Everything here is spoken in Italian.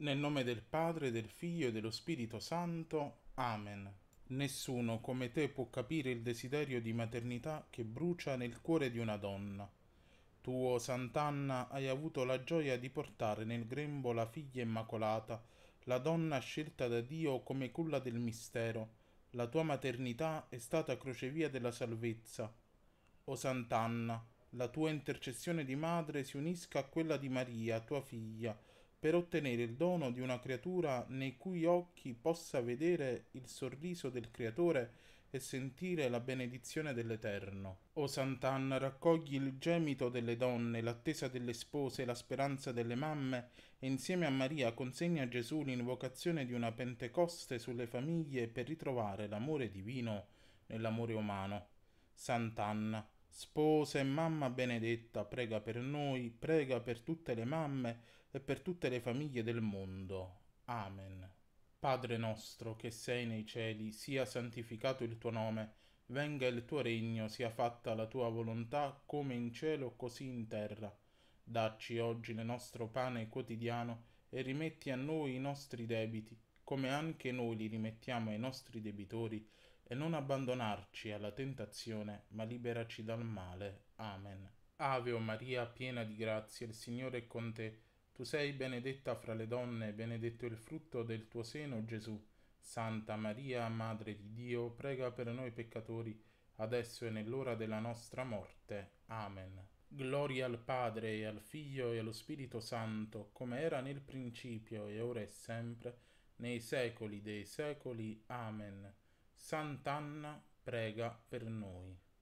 Nel nome del Padre, del Figlio e dello Spirito Santo. Amen. Nessuno come te può capire il desiderio di maternità che brucia nel cuore di una donna. Tu, o Sant'Anna, hai avuto la gioia di portare nel grembo la figlia immacolata, la donna scelta da Dio come culla del mistero. La tua maternità è stata crocevia della salvezza. O Sant'Anna, la tua intercessione di madre si unisca a quella di Maria, tua figlia, per ottenere il dono di una creatura nei cui occhi possa vedere il sorriso del Creatore e sentire la benedizione dell'Eterno. O Sant'Anna, raccogli il gemito delle donne, l'attesa delle spose, la speranza delle mamme e insieme a Maria consegna a Gesù l'invocazione di una Pentecoste sulle famiglie per ritrovare l'amore divino nell'amore umano. Sant'Anna Sposa e mamma benedetta, prega per noi, prega per tutte le mamme e per tutte le famiglie del mondo. Amen. Padre nostro che sei nei cieli, sia santificato il tuo nome, venga il tuo regno, sia fatta la tua volontà come in cielo così in terra. Dacci oggi il nostro pane quotidiano e rimetti a noi i nostri debiti, come anche noi li rimettiamo ai nostri debitori e non abbandonarci alla tentazione, ma liberaci dal male. Amen. Ave o Maria, piena di grazia, il Signore è con te. Tu sei benedetta fra le donne, benedetto il frutto del tuo seno, Gesù. Santa Maria, Madre di Dio, prega per noi peccatori, adesso e nell'ora della nostra morte. Amen. Gloria al Padre e al Figlio e allo Spirito Santo, come era nel principio e ora è sempre, nei secoli dei secoli. Amen. Sant'Anna prega per noi.